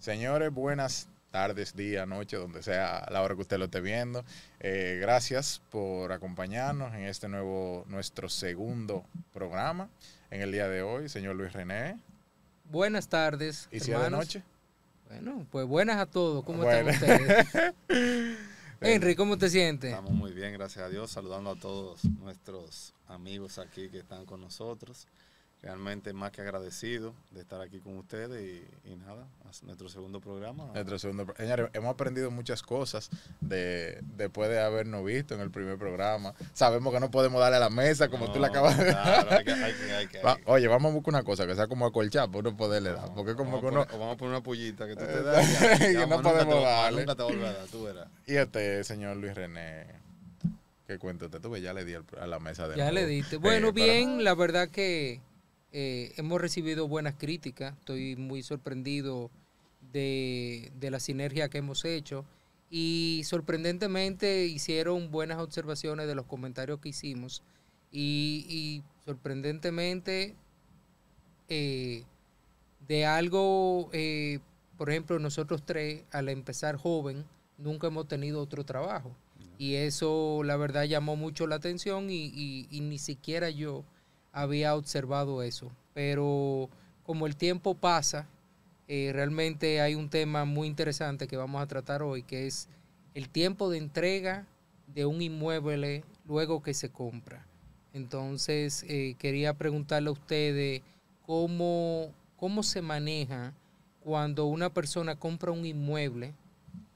Señores, buenas tardes, día, noche, donde sea la hora que usted lo esté viendo. Eh, gracias por acompañarnos en este nuevo, nuestro segundo programa en el día de hoy, señor Luis René. Buenas tardes. ¿Y si de noche? Bueno, pues buenas a todos. ¿Cómo están ustedes? Henry, ¿cómo te sientes? Estamos muy bien, gracias a Dios. Saludando a todos nuestros amigos aquí que están con nosotros realmente más que agradecido de estar aquí con ustedes y, y nada, nuestro segundo programa. Nuestro segundo Señores, hemos aprendido muchas cosas de, después de habernos visto en el primer programa. Sabemos que no podemos darle a la mesa como tú la acabas de Oye, vamos a buscar una cosa que sea como acolchar por pues no poderle dar. Porque como vamos a poner una pollita que tú te eh, das. y, no podemos darle. Y este señor Luis René. ¿Qué cuento te tuve? Ya le di a la mesa de Ya le diste. Bueno, bien, la verdad que eh, hemos recibido buenas críticas, estoy muy sorprendido de, la sinergia que hemos hecho y sorprendentemente hicieron buenas observaciones de los comentarios que hicimos y, sorprendentemente eh, de algo, eh, por ejemplo, nosotros tres al empezar joven nunca hemos tenido otro trabajo y eso la verdad llamó mucho la atención y ni siquiera yo había observado eso. Pero como el tiempo pasa, eh, realmente hay un tema muy interesante que vamos a tratar hoy, que es el tiempo de entrega de un inmueble luego que se compra. Entonces, eh, quería preguntarle a ustedes cómo, cómo se maneja cuando una persona compra un inmueble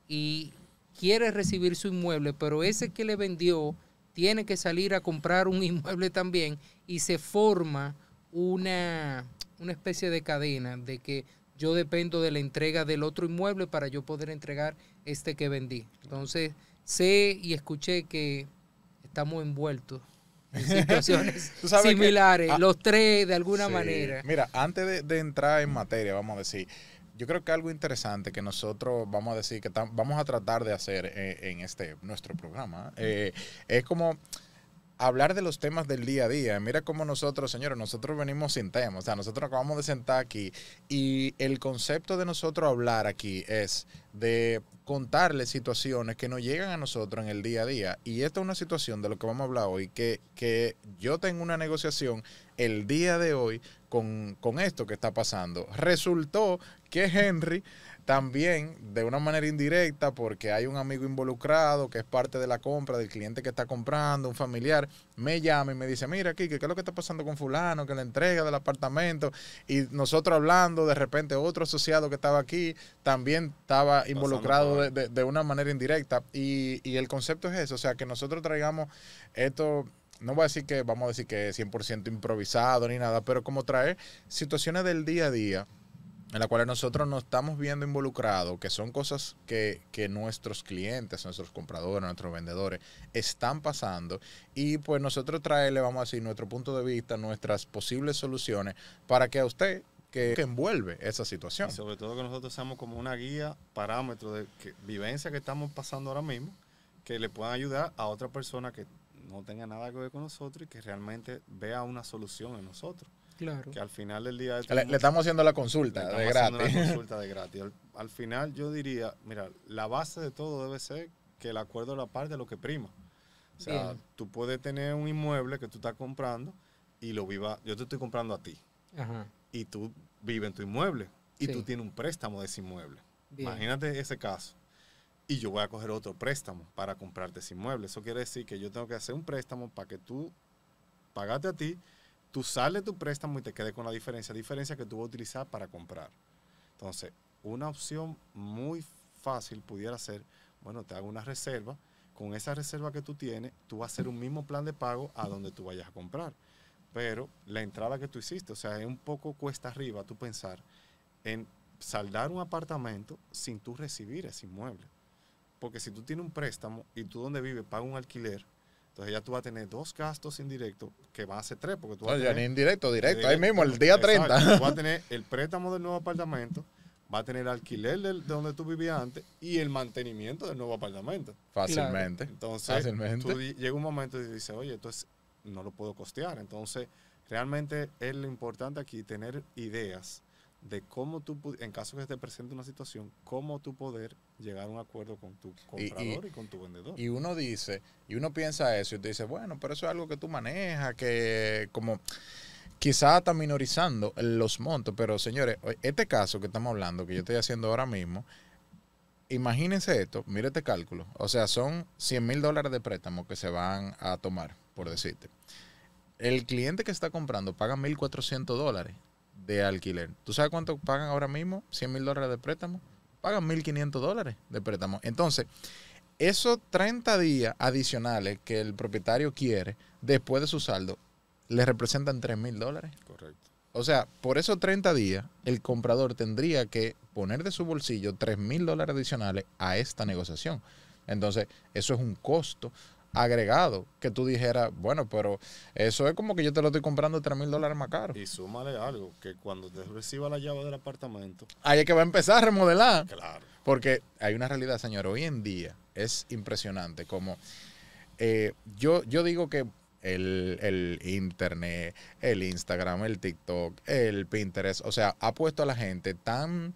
y quiere recibir su inmueble, pero ese que le vendió tiene que salir a comprar un inmueble también y se forma una, una especie de cadena de que yo dependo de la entrega del otro inmueble para yo poder entregar este que vendí. Entonces, sé y escuché que estamos envueltos en situaciones similares, ah, los tres de alguna manera. Mira, antes de, de, entrar en materia, vamos a decir, yo creo que algo interesante que nosotros vamos a decir que vamos a tratar de hacer eh, en, este nuestro programa eh, es como hablar de los temas del día a día. Mira cómo nosotros, señores, nosotros venimos sin tema. O sea, nosotros acabamos de sentar aquí y el concepto de nosotros hablar aquí es de contarles situaciones que nos llegan a nosotros en el día a día. Y esta es una situación de lo que vamos a hablar hoy, que, yo tengo una negociación el día de hoy con, con esto que está pasando. Resultó que Henry también de una manera indirecta porque hay un amigo involucrado que es parte de la compra, del cliente que está comprando, un familiar, me llama y me dice, mira aquí, ¿qué es lo que está pasando con fulano? Que la entrega del apartamento y nosotros hablando, de repente otro asociado que estaba aquí también estaba involucrado de, una manera indirecta y, y el concepto es eso, o sea, que nosotros traigamos esto no voy a decir que vamos a decir que es 100% improvisado ni nada, pero como traer situaciones del día a día en la cual nosotros nos estamos viendo involucrados, que son cosas que, que, nuestros clientes, nuestros compradores, nuestros vendedores están pasando y pues nosotros traerle, vamos a decir, nuestro punto de vista, nuestras posibles soluciones para que a usted que, envuelve esa situación. sobre todo que nosotros seamos como una guía, parámetro de vivencia que estamos pasando ahora mismo, que le puedan ayudar a otra persona que no tenga nada que ver con nosotros y que realmente vea una solución en nosotros. Claro. Que al final del día... Este le, estamos haciendo la consulta de gratis. La consulta de gratis. Al, final yo diría, mira, la base de todo debe ser que el acuerdo de la parte de lo que prima. O sea, tú puedes tener un inmueble que tú estás comprando y lo viva, yo te estoy comprando a ti. Ajá. Y tú vives en tu inmueble y tú tienes un préstamo de ese inmueble. Imagínate ese caso. Y yo voy a coger otro préstamo para comprarte ese inmueble. Eso quiere decir que yo tengo que hacer un préstamo para que tú pagaste a ti tú sales tu préstamo y te quedes con la diferencia, diferencia que tú vas a utilizar para comprar. Entonces, una opción muy fácil pudiera ser, bueno, te hago una reserva, con esa reserva que tú tienes, tú vas a hacer un mismo plan de pago a donde tú vayas a comprar. Pero la entrada que tú hiciste, o sea, es un poco cuesta arriba tú pensar en saldar un apartamento sin tú recibir ese inmueble. Porque si tú tienes un préstamo y tú donde vives pagas un alquiler, entonces ya tú vas a tener dos gastos indirectos que va a ser tres, porque tú vas a tener... indirecto, directo, ahí mismo, el día Tú a tener el préstamo del nuevo apartamento, va a tener el alquiler de donde tú vivías antes y el mantenimiento del nuevo apartamento. Fácilmente. Entonces, Tú llega un momento y dices, oye, entonces no lo puedo costear. Entonces, realmente es lo importante aquí, tener ideas de cómo tú, en caso que te presente una situación, cómo tú poder llegar a un acuerdo con tu comprador y, con tu vendedor. Y uno dice, y uno piensa eso, y te dice, bueno, pero eso es algo que tú manejas, que como quizás está minorizando los montos, pero señores, este caso que estamos hablando, que yo estoy haciendo ahora mismo, imagínense esto, mire este cálculo, o sea, son 100 mil dólares de préstamo que se van a tomar, por decirte. El cliente que está comprando paga 1.400 dólares de alquiler. ¿Tú sabes cuánto pagan ahora mismo? 100 mil dólares de préstamo. Pagan 1.500 dólares de préstamo. Entonces, esos 30 días adicionales que el propietario quiere después de su saldo, le representan 3 mil dólares. Correcto. O sea, por esos 30 días, el comprador tendría que poner de su bolsillo 3 mil dólares adicionales a esta negociación. Entonces, eso es un costo agregado que tú dijeras, bueno, pero eso es como que yo te lo estoy comprando 3 mil dólares más caro. Y súmale algo, que cuando te reciba la llave del apartamento. Ahí es que va a empezar a remodelar. Claro. Porque hay una realidad, señor, hoy en día es impresionante como eh, yo, yo digo que el, el, internet, el Instagram, el TikTok, el Pinterest, o sea, ha puesto a la gente tan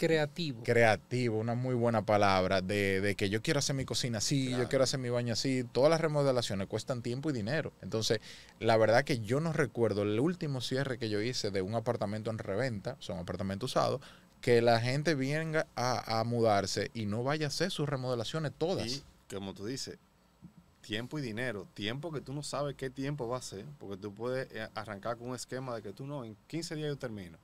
Creativo. Creativo, una muy buena palabra, de, que yo quiero hacer mi cocina así, yo quiero hacer mi baño así. Todas las remodelaciones cuestan tiempo y dinero. Entonces, la verdad que yo no recuerdo el último cierre que yo hice de un apartamento en reventa, son apartamentos usados, que la gente venga a, a, mudarse y no vaya a hacer sus remodelaciones todas. Y, como tú dices, tiempo y dinero. Tiempo que tú no sabes qué tiempo va a ser, porque tú puedes eh, arrancar con un esquema de que tú no, en 15 días yo termino.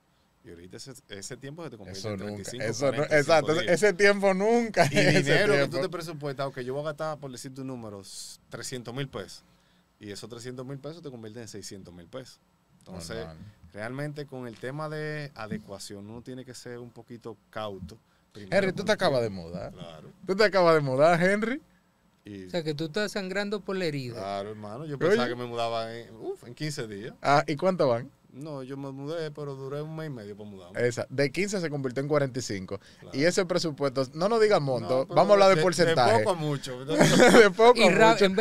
Y ahorita ese, tiempo se te convierte en 35. eso exacto, ese tiempo nunca. Y dinero que tú te presupuestas, que yo voy a gastar, por decir tus números, 300 mil pesos. Y esos 300 mil pesos te convierten en 600 mil pesos. Entonces, realmente con el tema de adecuación, uno tiene que ser un poquito cauto. Henry, tú te acabas de mudar. Claro. Tú te acabas de mudar, Henry. O sea, que tú estás sangrando por la herida. Claro, hermano. Yo pensaba que me mudaba en, uf, en 15 días. Ah, ¿y cuánto van? No, yo me mudé, pero duré un mes y medio para mudarme. Esa, de 15 se convirtió en 45. Y ese presupuesto, no nos digas monto, vamos a hablar de, porcentaje. De poco a mucho. de poco a mucho. En,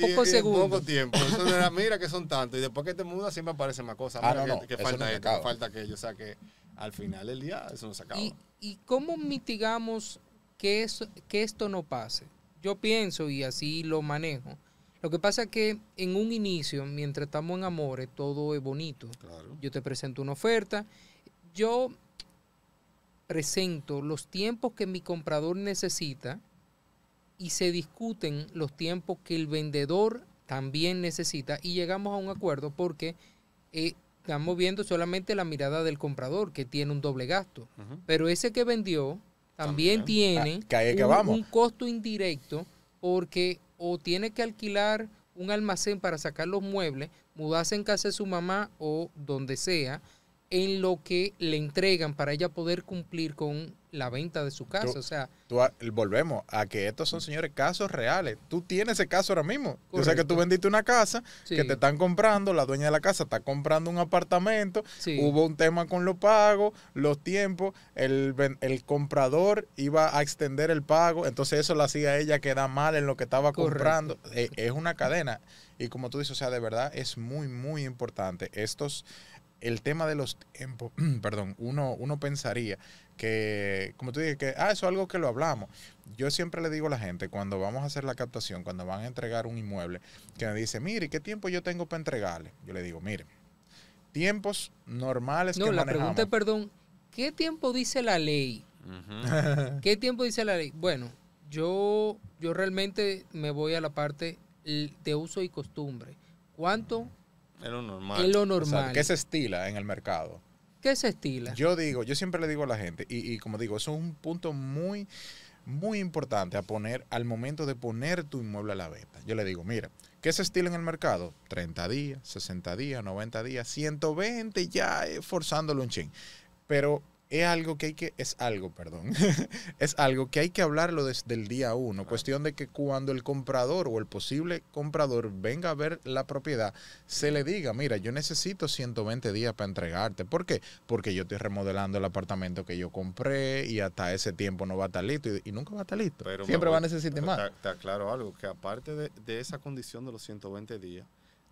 pocos segundos. En poco tiempo. Eso mira que son tantos. Y después que te mudas siempre aparece más cosas. Ah, no, no, que, falta esto, que falta aquello. O sea que al final del día eso no se acaba. ¿Y, y cómo mitigamos que, eso, que esto no pase? yo pienso y así lo manejo. Lo que pasa es que en un inicio, mientras estamos en amores, todo es bonito. Claro. Yo te presento una oferta. Yo presento los tiempos que mi comprador necesita y se discuten los tiempos que el vendedor también necesita y llegamos a un acuerdo porque eh, estamos viendo solamente la mirada del comprador que tiene un doble gasto. Pero ese que vendió también, tiene ah, un costo indirecto porque o tiene que alquilar un almacén para sacar los muebles, mudarse en casa de su mamá o donde sea, en lo que le entregan para ella poder cumplir con la venta de su casa. o sea, ah, volvemos a que estos son, mm. señores, casos reales. Tú tienes ese caso ahora mismo. Tú O sea, que tú vendiste una casa, que te están comprando, la dueña de la casa está comprando un apartamento, hubo un tema con los pagos, los tiempos, el, comprador iba a extender el pago, entonces eso la hacía ella quedar mal en lo que estaba comprando. Eh, es una cadena. Y como tú dices, o sea, de verdad es muy, muy importante estos el tema de los tiempos, perdón, uno, pensaría que, como tú dices, que, ah, eso es algo que lo hablamos. Yo siempre le digo a la gente, cuando vamos a hacer la captación, cuando van a entregar un inmueble, que me dice, mire, ¿qué tiempo yo tengo para entregarle? Yo le digo, mire, tiempos normales no, la pregunta, perdón, ¿qué tiempo dice la ley? ¿Qué tiempo dice la ley? Bueno, yo, yo realmente me voy a la parte de uso y costumbre. ¿Cuánto es lo normal. Es lo normal. ¿Qué se estila en el mercado? ¿Qué se estila? Yo digo, yo siempre le digo a la gente, y, como digo, eso es un punto muy, muy importante a poner al momento de poner tu inmueble a la venta. Yo le digo, mira, ¿Qué se estila en el mercado? 30 días, 60 días, 90 días, 120 ya eh, forzándolo un chin. Pero es algo que hay que, es algo, perdón, es algo que hay que hablarlo desde el día uno. Cuestión de que cuando el comprador o el posible comprador venga a ver la propiedad, se le diga, mira, yo necesito 120 días para entregarte. ¿Por qué? Porque yo estoy remodelando el apartamento que yo compré y hasta ese tiempo no va a estar listo y, nunca va a estar listo. Pero Siempre va a necesitar más. Está claro algo, que aparte de, de esa condición de los 120 días,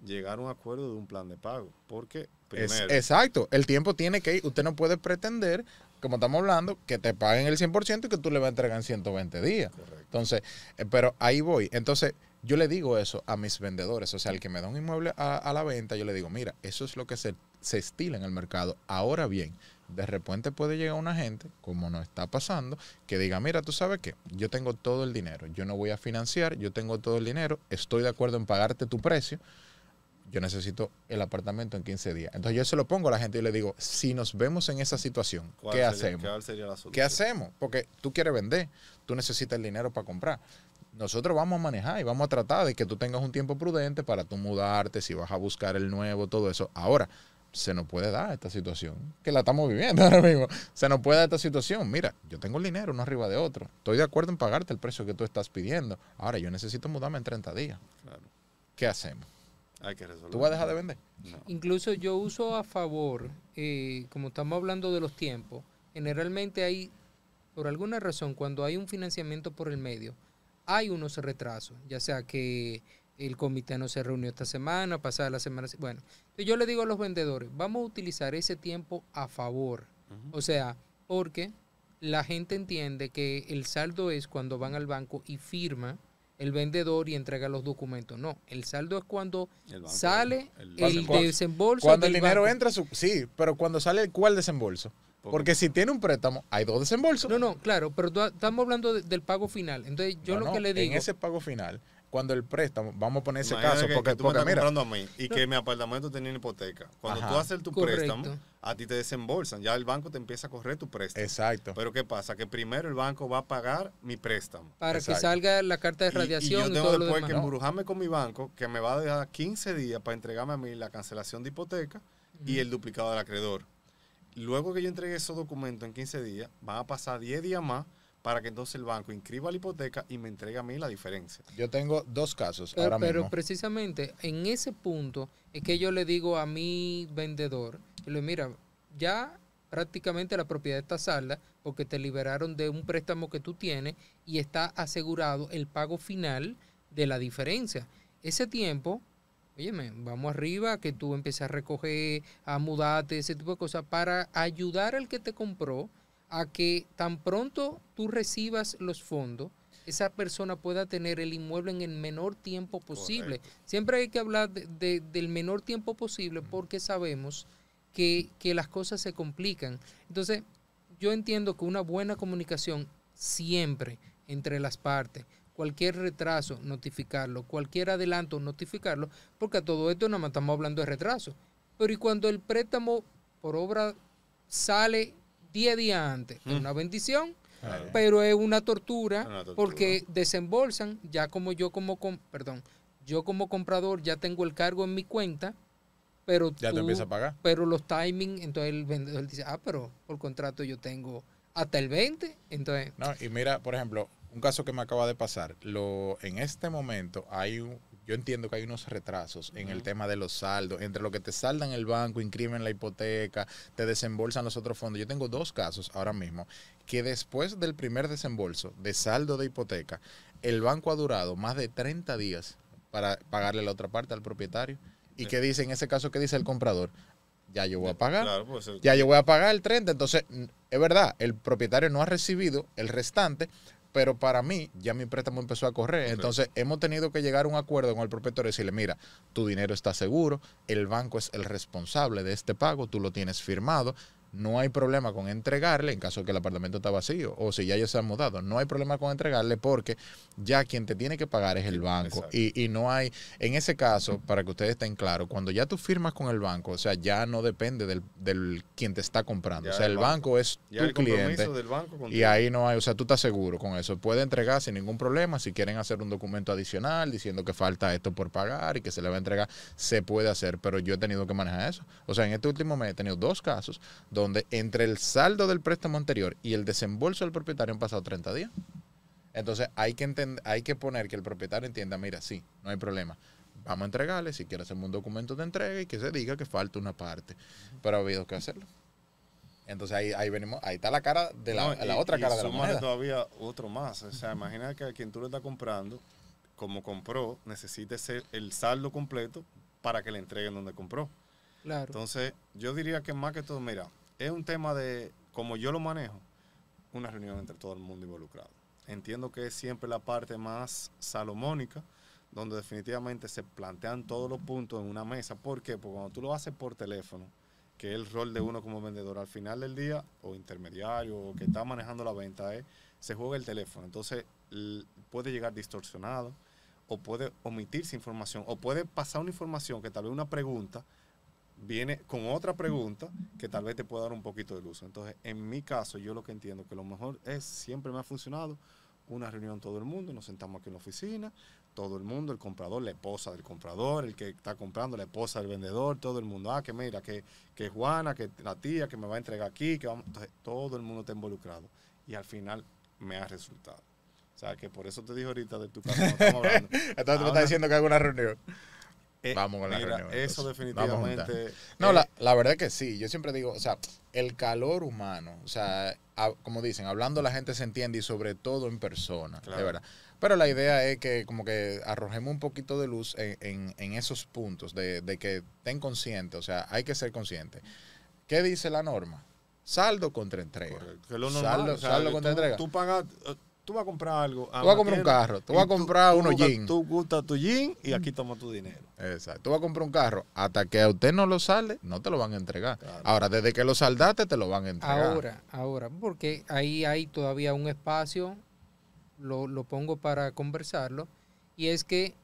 llegar a un acuerdo de un plan de pago. Porque, primero. Es, exacto, el tiempo tiene que ir. Usted no puede pretender, como estamos hablando, que te paguen el 100% y que tú le vas a entregar en 120 días. Correcto. Entonces, eh, pero ahí voy. Entonces, yo le digo eso a mis vendedores. O sea, el que me da un inmueble a, la venta, yo le digo, mira, eso es lo que se, se estila en el mercado. Ahora bien, de repente puede llegar una gente, como nos está pasando, que diga, mira, tú sabes qué, yo tengo todo el dinero, yo no voy a financiar, yo tengo todo el dinero, estoy de acuerdo en pagarte tu precio, yo necesito el apartamento en 15 días. Entonces yo se lo pongo a la gente y le digo, si nos vemos en esa situación, ¿qué hacemos? ¿Qué hacemos? Porque tú quieres vender, tú necesitas el dinero para comprar. Nosotros vamos a manejar y vamos a tratar de que tú tengas un tiempo prudente para tú mudarte, si vas a buscar el nuevo, todo eso. Ahora, se nos puede dar esta situación, que la estamos viviendo ahora mismo. Se nos puede dar esta situación. Mira, yo tengo el dinero uno arriba de otro. Estoy de acuerdo en pagarte el precio que tú estás pidiendo. Ahora, yo necesito mudarme en 30 días. ¿Qué hacemos? ¿Tú vas a dejar de vender? Incluso yo uso a favor, eh, como estamos hablando de los tiempos, generalmente hay, por alguna razón, cuando hay un financiamiento por el medio, hay unos retrasos, ya sea que el comité no se reunió esta semana, pasada la semana. Bueno, yo le digo a los vendedores, vamos a utilizar ese tiempo a favor. O sea, porque la gente entiende que el saldo es cuando van al banco y firma el vendedor y entrega los documentos. No, el saldo es cuando sale el, desembolso. Cuando el dinero entra, sí, pero cuando sale, ¿cuál desembolso? Porque, si tiene un préstamo, hay dos desembolsos. No, no, claro, pero estamos hablando del pago final. Entonces, yo lo que le digo. En ese pago final, cuando el préstamo, vamos a poner ese caso, porque, tú me estás a mí y que mi apartamento tenía hipoteca. Cuando tú haces tu préstamo, a ti te desembolsan, ya el banco te empieza a correr tu préstamo. Exacto. Pero ¿qué pasa? Que primero el banco va a pagar mi préstamo. Para que salga la carta de radiación. Y, yo tengo después que embrujarme con mi banco, que me va a dejar 15 días para entregarme a mí la cancelación de hipoteca y el duplicado del acreedor. Luego que yo entregue esos documentos en 15 días, van a pasar 10 días más para que entonces el banco inscriba la hipoteca y me entregue a mí la diferencia. Yo tengo dos casos pero, mismo. pero precisamente en ese punto es que yo le digo a mi vendedor, le mira, ya prácticamente la propiedad está salda porque te liberaron de un préstamo que tú tienes y está asegurado el pago final de la diferencia. Ese tiempo, oye, vamos arriba, que tú empieces a recoger, a mudarte, ese tipo de cosas, para ayudar al que te compró a que tan pronto tú recibas los fondos, esa persona pueda tener el inmueble en el menor tiempo posible. Siempre hay que hablar del menor tiempo posible porque sabemos que, que, las cosas se complican. Entonces, yo entiendo que una buena comunicación siempre entre las partes, cualquier retraso, notificarlo, cualquier adelanto, notificarlo, porque a todo esto nada más estamos hablando de retraso. Pero y cuando el préstamo por obra sale 10 días antes. Es mm. una bendición, ah, pero es una tortura, porque desembolsan, ya como yo como, com, perdón, yo como comprador ya tengo el cargo en mi cuenta, pero ya empieza a pagar. Pero los timings, entonces el vendedor dice, ah, pero por contrato yo tengo hasta el 20, entonces... No, y mira, por ejemplo, un caso que me acaba de pasar, lo, en este momento hay un, yo entiendo que hay unos retrasos en el tema de los saldos, entre lo que te saldan el banco, incrimen la hipoteca, te desembolsan los otros fondos. Yo tengo dos casos ahora mismo que después del primer desembolso de saldo de hipoteca, el banco ha durado más de 30 días para pagarle la otra parte al propietario. ¿Y que qué dice en ese caso? ¿Qué dice el comprador? Ya yo voy a pagar. Pues, ya yo voy a pagar el 30. Entonces, es verdad, el propietario no ha recibido el restante, pero para mí ya mi préstamo empezó a correr. Entonces hemos tenido que llegar a un acuerdo con el propietario y decirle, mira, tu dinero está seguro, el banco es el responsable de este pago, tú lo tienes firmado, no hay problema con entregarle, en caso de que el apartamento está vacío, o si ya ya se han mudado, no hay problema con entregarle porque ya quien te tiene que pagar es el banco. Y, no hay, en ese caso, para que ustedes estén claros, cuando ya tú firmas con el banco, o sea, ya no depende del, del quien te está comprando. o sea, el banco, es ya tu cliente. Del banco y ahí no hay, o sea, tú estás seguro con eso. Puede entregar sin ningún problema. Si quieren hacer un documento adicional diciendo que falta esto por pagar y que se le va a entregar, se puede hacer. Pero yo he tenido que manejar eso. O sea, en este último mes he tenido dos casos donde entre el saldo del préstamo anterior y el desembolso del propietario han pasado 30 días. Entonces hay que, poner que el propietario entienda, mira, sí, no hay problema. Vamos a entregarle, si quiere hacer un documento de entrega y que se diga que falta una parte. Pero ha habido que hacerlo. Entonces ahí, ahí venimos, ahí está la cara de la, otra cara de la moneda. todavía otro más. O sea, imagina que a quien tú le estás comprando, como compró, necesita el saldo completo para que le entreguen donde compró. Entonces, yo diría que más que todo, mira, es un tema de, como yo lo manejo, una reunión entre todo el mundo involucrado. Entiendo que es siempre la parte más salomónica, donde definitivamente se plantean todos los puntos en una mesa. ¿Por qué? Porque cuando tú lo haces por teléfono, que es el rol de uno como vendedor al final del día, o intermediario, o que está manejando la venta, eh, se juega el teléfono. Entonces puede llegar distorsionado, o puede omitirse información, o puede pasar una información que tal vez una pregunta, viene con otra pregunta que tal vez te pueda dar un poquito de luz. Entonces, en mi caso, yo lo que entiendo que lo mejor es, siempre me ha funcionado, una reunión todo el mundo, nos sentamos aquí en la oficina, todo el mundo, el comprador, la esposa del comprador, el que está comprando, la esposa del vendedor, todo el mundo, ah, que mira, que, Juana, que la tía, que me va a entregar aquí, que entonces todo el mundo está involucrado y al final me ha resultado. O sea, que por eso te dije ahorita de tu caso, no estamos hablando. entonces me estás diciendo que hago una reunión. Eh, Vamos con la reunión. Eso definitivamente. No, la, eh, la, verdad que sí. Yo siempre digo, o sea, el calor humano, o sea, como dicen, hablando la gente se entiende y sobre todo en persona, de verdad. Pero la idea es que como que arrojemos un poquito de luz en, esos puntos, de, que estén conscientes, o sea, hay que ser consciente. ¿Qué dice la norma? Saldo contra entrega. lo saldo, contra entrega. Tú pagas, tú vas a comprar algo. tú vas a comprar un carro, tú vas a comprar uno jean. Tú gusta tu jean y aquí toma tu dinero. Exacto. Tú vas a comprar un carro. Hasta que a usted no lo sale, no te lo van a entregar. Ahora, desde que lo saldaste, te lo van a entregar. Ahora, ahora, porque ahí hay todavía un espacio, lo, lo pongo para conversarlo, y es que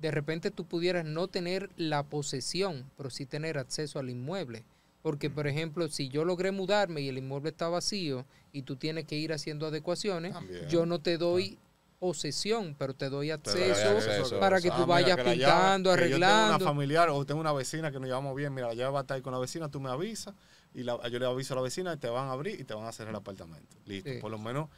de repente tú pudieras no tener la posesión, pero sí tener acceso al inmueble. Porque, por ejemplo, si yo logré mudarme y el inmueble está vacío y tú tienes que ir haciendo adecuaciones, yo no te doy posesión, pero te doy acceso, para que ah, tú vayas pintando, arreglando. Yo tengo una familiar o tengo una vecina que nos llevamos bien, mira, ya va a estar con la vecina, tú me avisas y yo le aviso a la vecina y te van a abrir y te van a hacer el apartamento. Listo, por lo menos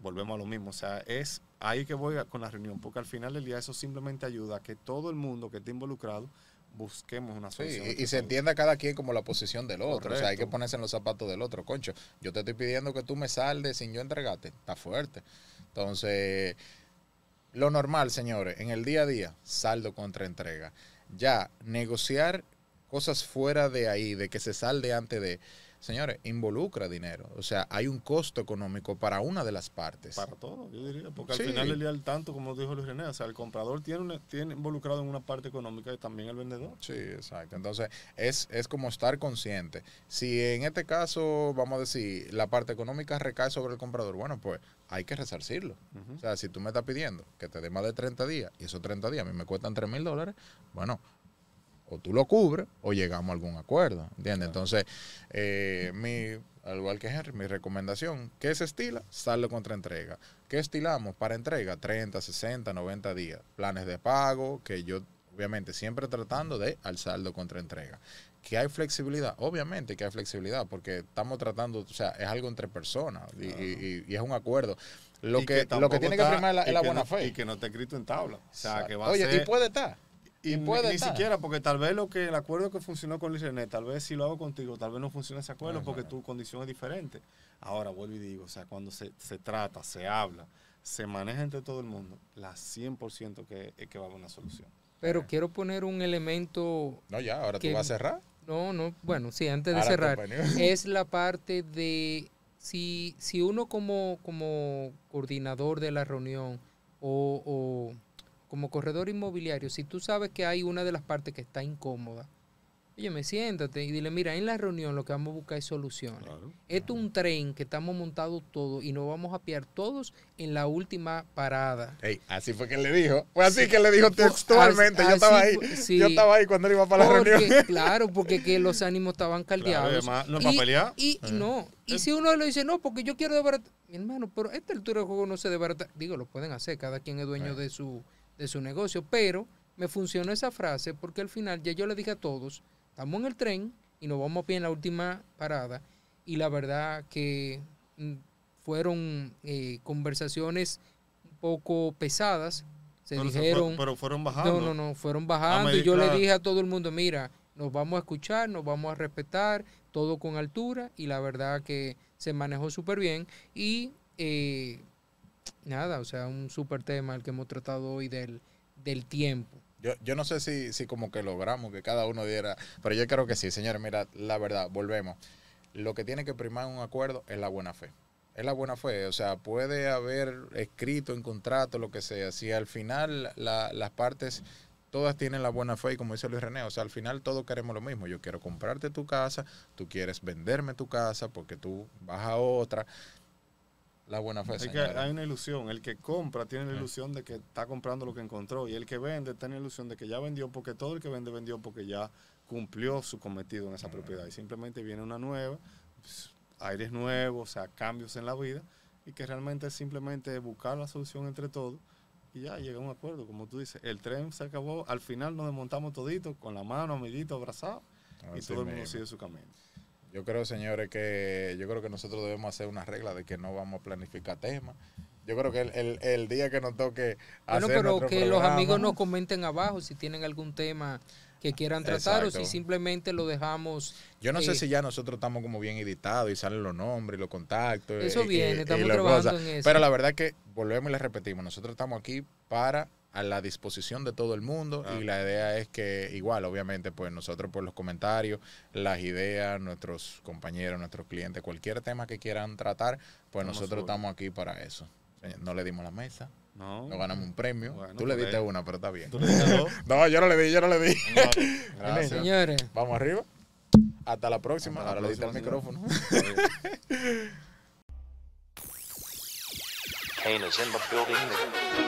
volvemos a lo mismo, o sea, es ahí que voy con la reunión, porque al final del día eso simplemente ayuda a que todo el mundo que esté involucrado busquemos una solución. y, se entienda cada quien como la posición del otro. O sea, hay que ponerse en los zapatos del otro. Concho, yo te estoy pidiendo que tú me saldes sin yo entregarte. Está fuerte. Entonces, lo normal, señores, en el día a día, saldo contra entrega. Ya, negociar cosas fuera de ahí, de que se salde antes de Señores, involucra dinero. O sea, hay un costo económico para una de las partes. Para todo, yo diría. Porque al final el día al tanto, como dijo Luis René, o sea, el comprador tiene, tiene involucrado en una parte económica y también el vendedor. Sí, exacto. Entonces, es, es como estar consciente. Si en este caso, vamos a decir, la parte económica recae sobre el comprador, bueno, pues hay que resarcirlo. O sea, si tú me estás pidiendo que te dé más de 30 días y esos 30 días a mí me cuestan 3 mil dólares, bueno, o tú lo cubres o llegamos a algún acuerdo, ¿entiendes? Entonces, eh, mi, al igual que Henry, mi recomendación, ¿qué se estila? Saldo contra entrega. ¿Qué estilamos para entrega? 30, 60, 90 días. Planes de pago, que yo, obviamente, siempre tratando de al saldo contra entrega. Que hay flexibilidad, obviamente que hay flexibilidad, porque estamos tratando, o sea, es algo entre personas y, es un acuerdo. Lo que, lo que tiene que primar es la, buena fe. Y que no esté escrito en tabla. que Oye, y puede estar. Y ni, siquiera, porque tal vez lo que el acuerdo que funcionó con Luis René, tal vez si lo hago contigo, tal vez no funciona ese acuerdo porque tu condición es diferente. Ahora vuelvo y digo, o sea, cuando se, trata, se habla, se maneja entre todo el mundo, la 100% que, que va a haber una solución. Pero quiero poner un elemento... No, ya, ahora tú vas a cerrar. No, no, bueno, sí, antes de cerrar, pues, es la parte de si, si uno como, como coordinador de la reunión o como corredor inmobiliario, si tú sabes que hay una de las partes que está incómoda, oye, me siéntate y dile, mira, en la reunión lo que vamos a buscar es soluciones. Esto es un tren que estamos montados todos y nos vamos a piar todos en la última parada. Ey, así fue que le dijo. Fue así que le dijo textualmente. yo estaba ahí. Yo estaba ahí cuando él iba para la reunión. Claro, porque que los ánimos estaban caldeados. no es para Y, eh. no. Y eh. si uno le dice, no, porque yo quiero desbaratar. Mi hermano, pero esta altura de juego no se desbarata. Digo, lo pueden hacer. Cada quien es dueño eh. de su de su negocio. Pero me funcionó esa frase porque al final ya yo le dije a todos, estamos en el tren y nos vamos a pie en la última parada. Y la verdad que mm, fueron eh, conversaciones un poco pesadas. Se dijeron... pero fueron bajando. No, no, no, fueron bajando. Y yo le dije a todo el mundo, mira, nos vamos a escuchar, nos vamos a respetar, todo con altura. Y la verdad que se manejó súper bien. Y eh, nada, o sea, un súper tema el que hemos tratado hoy del, del tiempo. Yo, yo no sé si, si como que logramos que cada uno diera, pero yo creo que sí, señor, mira, la verdad, volvemos. Lo que tiene que primar un acuerdo es la buena fe. Es la buena fe, o sea, puede haber escrito en contrato, lo que sea, si al final la, las partes todas tienen la buena fe y como dice Luis René, o sea, al final todos queremos lo mismo. Yo quiero comprarte tu casa, tú quieres venderme tu casa porque tú vas a otra la buena fe. que hay una ilusión. El que compra tiene la ilusión de que está comprando lo que encontró. Y el que vende tiene la ilusión de que ya vendió porque todo el que vende vendió porque ya cumplió su cometido en esa mm. propiedad. Y simplemente viene una nueva, pues, aires nuevos, o sea, cambios en la vida. Y que realmente es simplemente buscar la solución entre todos. Y ya llega a un acuerdo. Como tú dices, el tren se acabó. Al final nos desmontamos toditos con la mano, amiguito, abrazado. y todo el mundo sigue su camino. Yo creo, señores, que yo creo que nosotros debemos hacer una regla de que no vamos a planificar temas. Yo creo que el, el, el día que nos toque hacer Bueno, pero que los amigos nos comenten abajo si tienen algún tema que quieran tratar o si simplemente lo dejamos. Yo no sé eh, si ya nosotros estamos como bien editados y salen los nombres los contactos. Eso eh, viene, estamos trabajando en eso. Pero la verdad que volvemos y les repetimos, nosotros estamos aquí para a la disposición de todo el mundo y ah. la idea es que igual, obviamente, pues nosotros por los comentarios, las ideas, nuestros compañeros, nuestros clientes, cualquier tema que quieran tratar, pues nosotros estamos aquí para eso. Eh, no le dimos la mesa, no. Nos ganamos un premio. Tú le pues diste una, pero está bien. ¿Tú le diste dos? no, yo no le di, yo no le di. gracias. Señores. Vamos arriba. Hasta la próxima. Ahora le diste el micrófono.